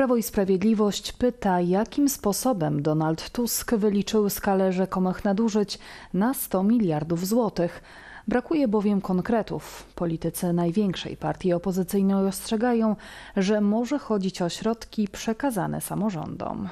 Prawo i Sprawiedliwość pyta, jakim sposobem Donald Tusk wyliczył skalę rzekomych nadużyć na 100 miliardów złotych. Brakuje bowiem konkretów. Politycy największej partii opozycyjnej ostrzegają, że może chodzić o środki przekazane samorządom.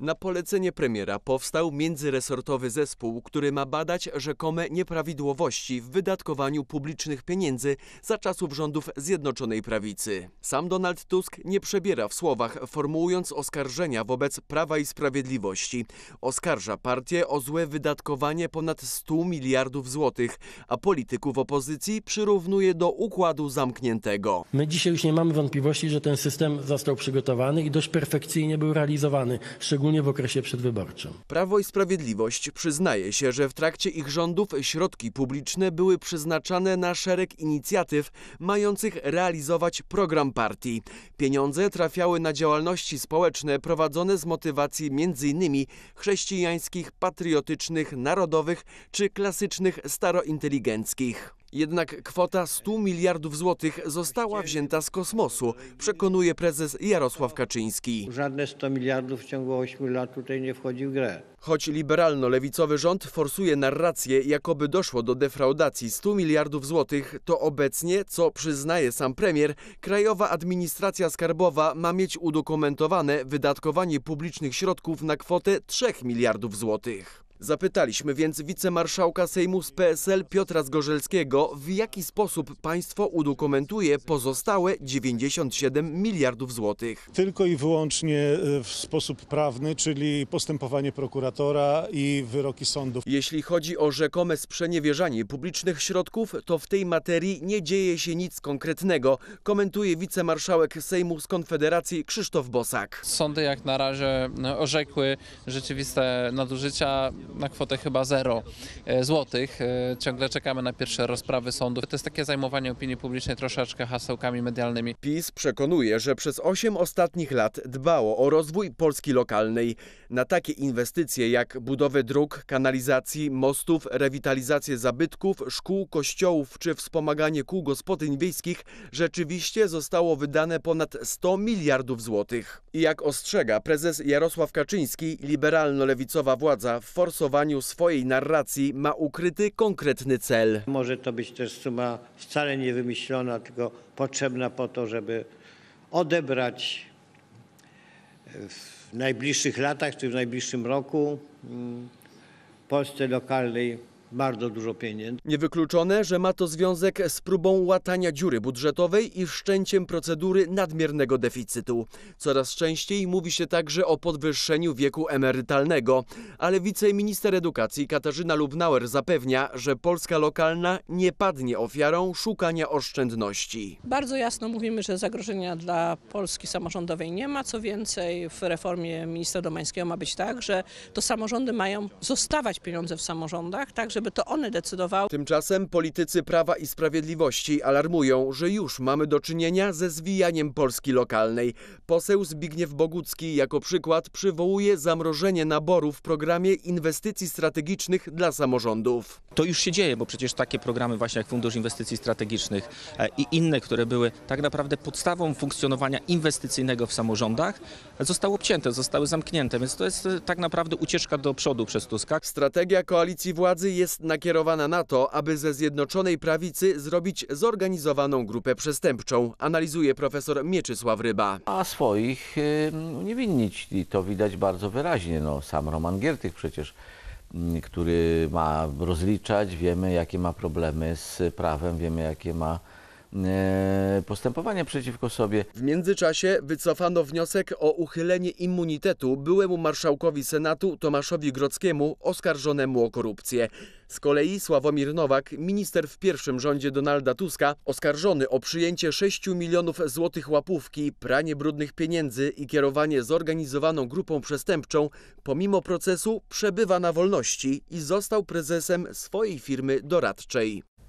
Na polecenie premiera powstał międzyresortowy zespół, który ma badać rzekome nieprawidłowości w wydatkowaniu publicznych pieniędzy za czasów rządów Zjednoczonej Prawicy. Sam Donald Tusk nie przebiera w słowach, formułując oskarżenia wobec Prawa i Sprawiedliwości. Oskarża partię o złe wydatkowanie ponad 100 miliardów złotych, a polityków opozycji przyrównuje do układu zamkniętego. My dzisiaj już nie mamy wątpliwości, że ten system został przygotowany i dość perfekcyjnie był realizowany, szczególnie szczególnie w okresie przedwyborczym. Prawo i Sprawiedliwość przyznaje się, że w trakcie ich rządów środki publiczne były przeznaczane na szereg inicjatyw mających realizować program partii. Pieniądze trafiały na działalności społeczne prowadzone z motywacji m.in. chrześcijańskich, patriotycznych, narodowych czy klasycznych starointeligenckich. Jednak kwota 100 miliardów złotych została wzięta z kosmosu, przekonuje prezes Jarosław Kaczyński. Żadne 100 miliardów w ciągu 8 lat tutaj nie wchodzi w grę. Choć liberalno-lewicowy rząd forsuje narrację, jakoby doszło do defraudacji 100 miliardów złotych, to obecnie, co przyznaje sam premier, Krajowa Administracja Skarbowa ma mieć udokumentowane wydatkowanie publicznych środków na kwotę 3 miliardów złotych. Zapytaliśmy więc wicemarszałka Sejmu z PSL Piotra Zgorzelskiego, w jaki sposób państwo udokumentuje pozostałe 97 miliardów złotych. Tylko i wyłącznie e, w sposób prawny, czyli postępowanie prokuratora i wyroki sądów. Jeśli chodzi o rzekome sprzeniewierzanie publicznych środków, to w tej materii nie dzieje się nic konkretnego, komentuje wicemarszałek Sejmu z Konfederacji Krzysztof Bosak. Sądy jak na razie e, orzekły rzeczywiste nadużycia na kwotę chyba 0 e, złotych. E, ciągle czekamy na pierwsze rozprawy sądów. To jest takie zajmowanie opinii publicznej troszeczkę hasełkami medialnymi. PiS przekonuje, że przez 8 ostatnich lat dbało o rozwój Polski lokalnej. Na takie inwestycje jak budowę dróg, kanalizacji, mostów, rewitalizację zabytków, szkół, kościołów czy wspomaganie kół gospodyń wiejskich rzeczywiście zostało wydane ponad 100 miliardów złotych. I jak ostrzega prezes Jarosław Kaczyński, liberalno-lewicowa władza w force doszacowaniu swojej narracji ma ukryty konkretny cel. Może to być też suma wcale nie wymyślona, tylko potrzebna po to, żeby odebrać e, w najbliższych latach czy w najbliższym roku mm, Polsce lokalnej bardzo dużo pieniędzy. Niewykluczone, że ma to związek z próbą łatania dziury budżetowej i wszczęciem procedury nadmiernego deficytu. Coraz częściej mówi się także o podwyższeniu wieku emerytalnego, ale wiceminister edukacji Katarzyna Lubnauer zapewnia, że Polska lokalna nie padnie ofiarą szukania oszczędności. Bardzo jasno mówimy, że zagrożenia dla Polski samorządowej nie ma. Co więcej, w reformie ministra Domańskiego ma być tak, że to samorządy mają zostawać pieniądze w samorządach, także żeby to one decydowały. Tymczasem politycy Prawa i Sprawiedliwości alarmują, że już mamy do czynienia ze zwijaniem Polski lokalnej. Poseł Zbigniew Bogucki jako przykład przywołuje zamrożenie naboru w programie inwestycji strategicznych dla samorządów. To już się dzieje, bo przecież takie programy właśnie jak Fundusz Inwestycji Strategicznych e, i inne, które były tak naprawdę podstawą funkcjonowania inwestycyjnego w samorządach, zostały obcięte, zostały zamknięte, więc to jest e, tak naprawdę ucieczka do przodu przez Tuska. Strategia koalicji władzy jest jest nakierowana na to, aby ze Zjednoczonej Prawicy zrobić zorganizowaną grupę przestępczą, analizuje profesor Mieczysław Ryba. A swoich y, niewinnić i to widać bardzo wyraźnie. No, sam Roman Giertych przecież, y, który ma rozliczać, wiemy jakie ma problemy z prawem, wiemy jakie ma E, postępowania przeciwko sobie. W międzyczasie wycofano wniosek o uchylenie immunitetu byłemu marszałkowi Senatu Tomaszowi Grockiemu oskarżonemu o korupcję. Z kolei Sławomir Nowak, minister w pierwszym rządzie Donalda Tuska, oskarżony o przyjęcie 6 milionów złotych łapówki, pranie brudnych pieniędzy i kierowanie zorganizowaną grupą przestępczą, pomimo procesu przebywa na wolności i został prezesem swojej firmy doradczej.